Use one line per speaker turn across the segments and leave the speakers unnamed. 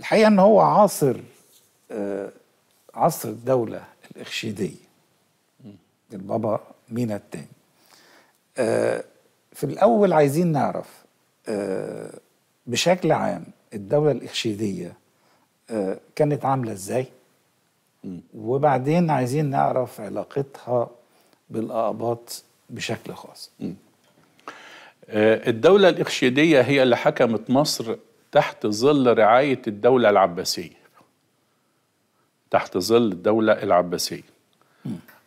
الحقيقه ان هو عاصر آه، عصر الدوله الاخشيديه البابا مينا الثاني آه، في الاول عايزين نعرف آه، بشكل عام الدوله الاخشيديه كانت عامله ازاي وبعدين عايزين نعرف علاقتها بالاقباط بشكل خاص الدولة الإخشيدية هي اللي حكمت مصر تحت ظل رعاية الدولة العباسية تحت ظل الدولة العباسية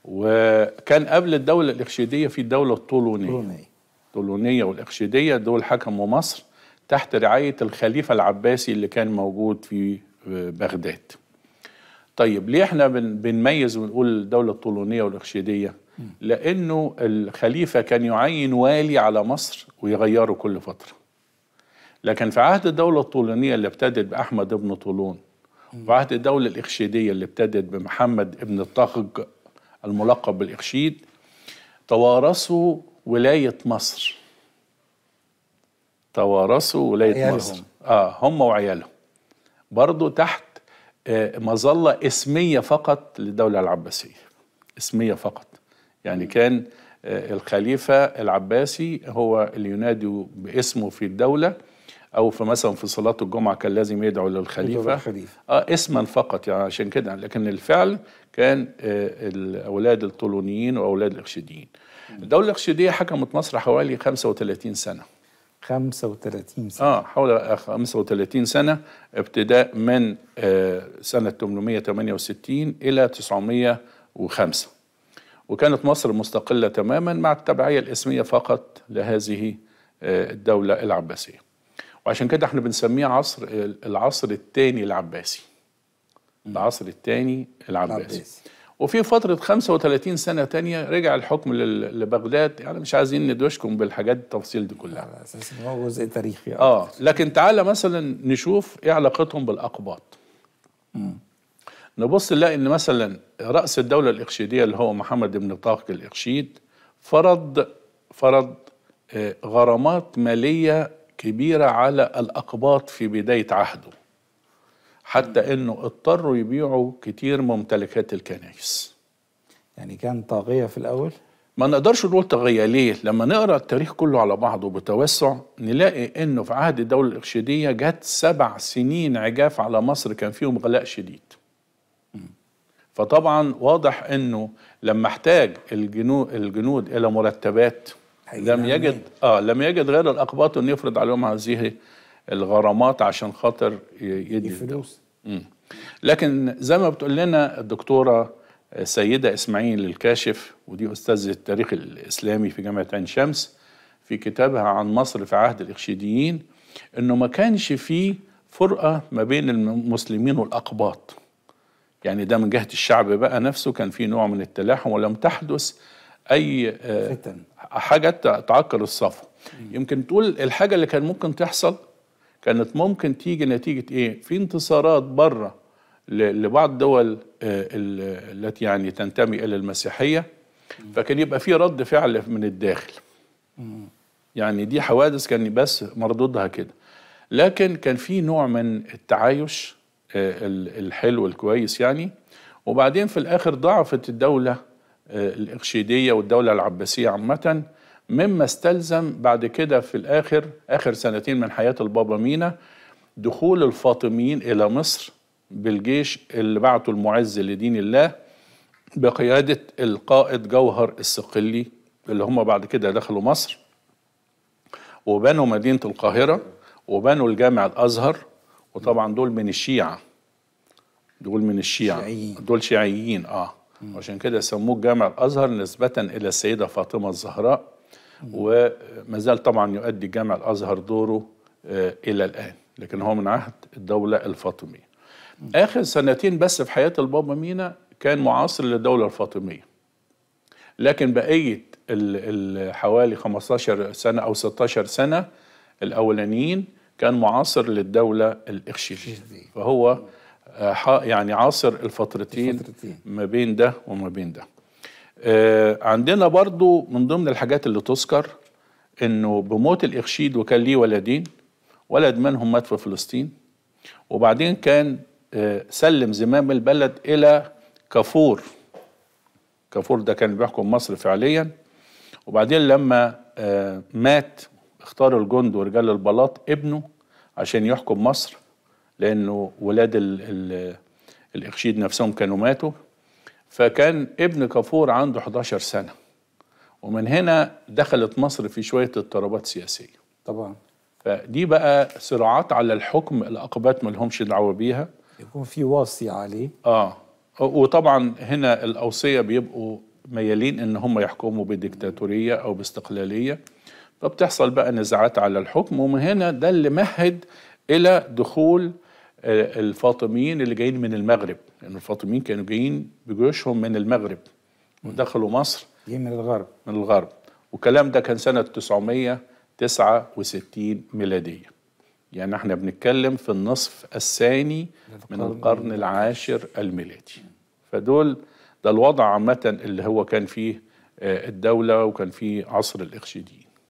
وكان قبل الدولة الإخشيدية في الدولة الطولونية الطولونية والإخشيدية دول حكموا مصر تحت رعاية الخليفة العباسي اللي كان موجود في آه، بغداد طيب ليه احنا بنميز ونقول الدولة الطولونية والإخشيدية لأنه الخليفة كان يعين والي على مصر ويغيره كل فترة لكن في عهد الدولة الطولونية اللي ابتدت بأحمد بن طولون وعهد الدولة الإخشيدية اللي ابتدت بمحمد بن الطغج الملقب بالإخشيد توارثوا ولاية مصر توارثوا ولاية عيالهم. مصر آه هم وعيالهم برضه تحت آه، مظلة اسمية فقط للدولة العباسية اسمية فقط يعني كان آه، الخليفة العباسي هو اللي ينادي باسمه في الدولة او في مثلا في صلاه الجمعه كان لازم يدعو للخليفه اه اسما فقط يعني عشان كده لكن الفعل كان آه، الاولاد الطولونيين واولاد الاخشيديين الدوله الاخشيديه حكمت مصر حوالي 35 سنه 35 سنة اه حوالي 35 سنة ابتداء من آه، سنة 868 إلى 905 وكانت مصر مستقلة تماما مع التبعية الإسمية فقط لهذه آه، الدولة العباسية وعشان كده احنا بنسميه عصر العصر الثاني العباسي العصر الثاني العباسي, العباسي. وفي فترة 35 سنة تانية رجع الحكم لبغداد يعني مش عايزين ندوشكم بالحاجات التفاصيل دي كلها على أساس إن هو جزء تاريخي آه لكن تعالى مثلا نشوف إيه علاقتهم بالأقباط نبص نلاقي إن مثلا رأس الدولة الإخشيدية اللي هو محمد بن طارق الإخشيد فرض فرض آه، غرامات مالية كبيرة على الأقباط في بداية عهده حتى أنه اضطروا يبيعوا كتير ممتلكات الكنائس يعني كان طاغية في الأول؟ ما نقدرش نقول طاغية ليه؟ لما نقرأ التاريخ كله على بعضه بتوسع نلاقي أنه في عهد الدولة الإرشادية جت سبع سنين عجاف على مصر كان فيهم غلاء شديد فطبعا واضح أنه لما احتاج الجنود, الجنود إلى مرتبات لم يجد يعني. اه لم يجد غير الاقباط انه يفرض عليهم هذه الغرامات عشان خاطر يدي الفلوس لكن زي ما بتقول لنا الدكتوره سيده اسماعيل الكاشف ودي استاذه التاريخ الاسلامي في جامعه عين شمس في كتابها عن مصر في عهد الاخشيديين انه ما كانش فيه فرقه ما بين المسلمين والاقباط يعني ده من جهه الشعب بقى نفسه كان في نوع من التلاحم ولم تحدث اي آه، حاجه تعكر الصفو يمكن تقول الحاجه اللي كان ممكن تحصل كانت ممكن تيجي نتيجه ايه في انتصارات بره لبعض الدول آه، التي يعني تنتمي الى المسيحيه فكان يبقى في رد فعل من الداخل يعني دي حوادث كان بس مردودها كده لكن كان في نوع من التعايش آه، الحلو الكويس يعني وبعدين في الاخر ضعفت الدوله الإرشيدية والدولة العباسية عامة مما استلزم بعد كده في الآخر آخر سنتين من حياة البابا مينا دخول الفاطميين إلى مصر بالجيش اللي بعته المعز لدين الله بقيادة القائد جوهر الصقلي اللي هم بعد كده دخلوا مصر وبنوا مدينة القاهرة وبنوا الجامع الأزهر وطبعا دول من الشيعة دول من الشيعة دول شيعيين اه عشان كده سموه جامع الازهر نسبه الى السيده فاطمه الزهراء وما زال طبعا يؤدي جامع الازهر دوره آه، الى الان لكن هو من عهد الدوله الفاطميه اخر سنتين بس في حياه البابا مينا كان معاصر للدوله الفاطميه لكن بقيه حوالي 15 سنه او 16 سنه الاولانيين كان معاصر للدوله الاخشيديه فهو يعني عاصر الفترتين, الفترتين ما بين ده وما بين ده آه، عندنا برضو من ضمن الحاجات اللي تذكر انه بموت الاخشيد وكان ليه ولدين ولد منهم مات في فلسطين وبعدين كان آه، سلم زمام البلد الى كافور كافور ده كان بيحكم مصر فعليا وبعدين لما آه، مات اختار الجند ورجال البلاط ابنه عشان يحكم مصر لانه ولاد الـ الـ الاخشيد نفسهم كانوا ماتوا فكان ابن كافور عنده 11 سنه ومن هنا دخلت مصر في شويه اضطرابات سياسيه طبعا فدي بقى صراعات على الحكم الاقباط ما لهمش دعوه بيها يكون في واصي عليه اه وطبعا هنا الاوصيه بيبقوا ميالين ان هم يحكموا بديكتاتوريه او باستقلاليه فبتحصل بقى نزاعات على الحكم ومن هنا ده اللي مهد الى دخول الفاطميين اللي جايين من المغرب لأن يعني الفاطميين كانوا جايين بجيوشهم من المغرب ودخلوا مصر جايين من الغرب من الغرب والكلام ده كان سنة 969 ميلادية يعني احنا بنتكلم في النصف الثاني من القرن العاشر الميلادي فدول ده الوضع عامة اللي هو كان فيه آه، الدولة وكان فيه عصر الإخشيديين